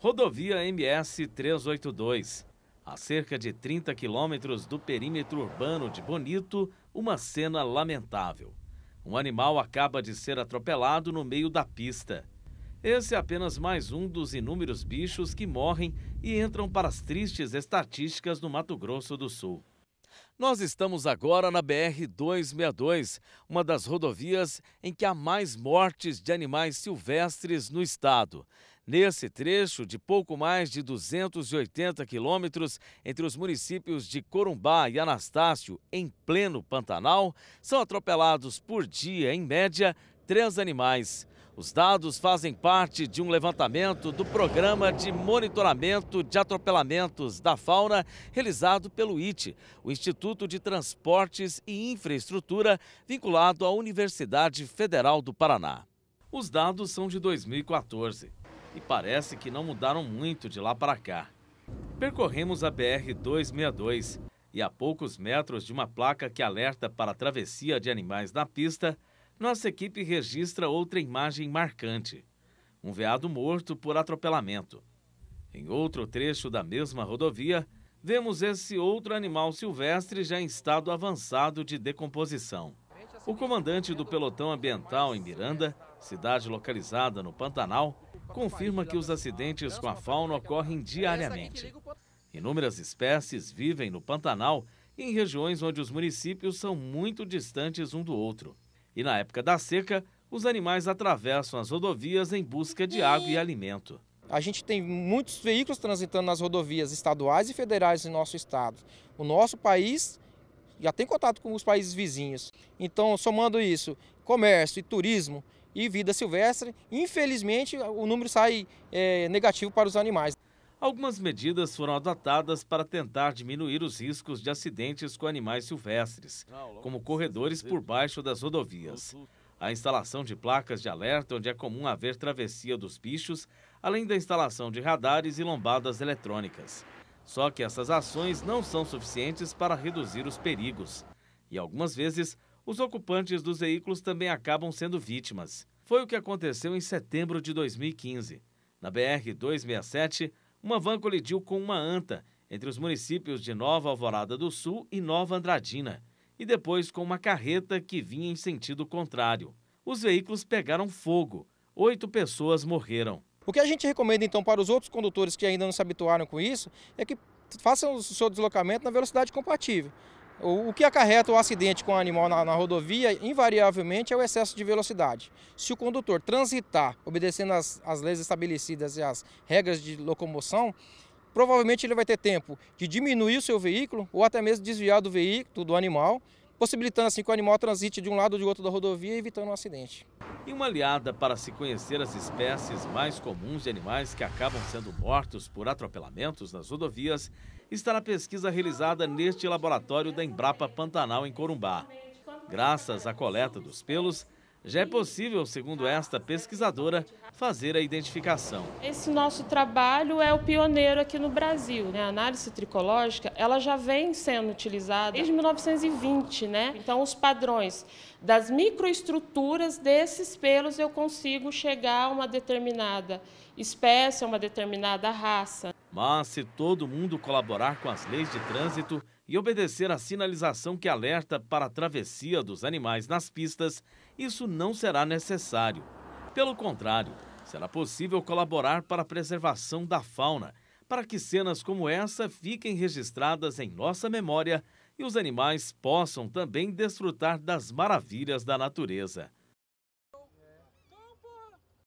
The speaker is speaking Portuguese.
rodovia MS 382. A cerca de 30 quilômetros do perímetro urbano de Bonito, uma cena lamentável. Um animal acaba de ser atropelado no meio da pista. Esse é apenas mais um dos inúmeros bichos que morrem e entram para as tristes estatísticas no Mato Grosso do Sul. Nós estamos agora na BR-262, uma das rodovias em que há mais mortes de animais silvestres no estado. Nesse trecho de pouco mais de 280 quilômetros entre os municípios de Corumbá e Anastácio, em pleno Pantanal, são atropelados por dia, em média, três animais. Os dados fazem parte de um levantamento do Programa de Monitoramento de Atropelamentos da Fauna, realizado pelo ITE, o Instituto de Transportes e Infraestrutura, vinculado à Universidade Federal do Paraná. Os dados são de 2014 e parece que não mudaram muito de lá para cá. Percorremos a BR-262 e, a poucos metros de uma placa que alerta para a travessia de animais na pista, nossa equipe registra outra imagem marcante: um veado morto por atropelamento. Em outro trecho da mesma rodovia, vemos esse outro animal silvestre já em estado avançado de decomposição. O comandante do pelotão ambiental em Miranda, cidade localizada no Pantanal, confirma que os acidentes com a fauna ocorrem diariamente. Inúmeras espécies vivem no Pantanal e em regiões onde os municípios são muito distantes um do outro. E na época da seca, os animais atravessam as rodovias em busca de água e alimento. A gente tem muitos veículos transitando nas rodovias estaduais e federais em nosso estado. O nosso país já tem contato com os países vizinhos. Então, somando isso, comércio e turismo, e vida silvestre. Infelizmente, o número sai é, negativo para os animais. Algumas medidas foram adotadas para tentar diminuir os riscos de acidentes com animais silvestres, como corredores por baixo das rodovias. A instalação de placas de alerta, onde é comum haver travessia dos bichos, além da instalação de radares e lombadas eletrônicas. Só que essas ações não são suficientes para reduzir os perigos. E algumas vezes, os ocupantes dos veículos também acabam sendo vítimas. Foi o que aconteceu em setembro de 2015. Na BR-267, uma van colidiu com uma anta entre os municípios de Nova Alvorada do Sul e Nova Andradina, e depois com uma carreta que vinha em sentido contrário. Os veículos pegaram fogo, oito pessoas morreram. O que a gente recomenda então para os outros condutores que ainda não se habituaram com isso é que façam o seu deslocamento na velocidade compatível. O, que acarreta o acidente com o animal na, na, rodovia, invariavelmente, é o excesso de velocidade. Se o condutor transitar obedecendo as, as leis estabelecidas e as regras de locomoção, provavelmente ele vai ter tempo de diminuir o seu veículo ou até mesmo desviar do veículo, do animal, possibilitando assim que o animal transite de um lado ou de outro da rodovia e evitando um acidente. E uma aliada para se conhecer as espécies mais comuns de animais que acabam sendo mortos por atropelamentos nas rodovias está na pesquisa realizada neste laboratório da Embrapa Pantanal em Corumbá. Graças à coleta dos pelos, já é possível, segundo esta pesquisadora, fazer a identificação. Esse nosso trabalho é o pioneiro aqui no Brasil. Né? A análise tricológica ela já vem sendo utilizada desde 1920. Né? Então, os padrões das microestruturas desses pelos eu consigo chegar a uma determinada espécie, a uma determinada raça. Mas se todo mundo colaborar com as leis de trânsito e obedecer à sinalização que alerta para a travessia dos animais nas pistas, isso não será necessário. Pelo contrário, será possível colaborar para a preservação da fauna, para que cenas como essa fiquem registradas em nossa memória e os animais possam também desfrutar das maravilhas da natureza.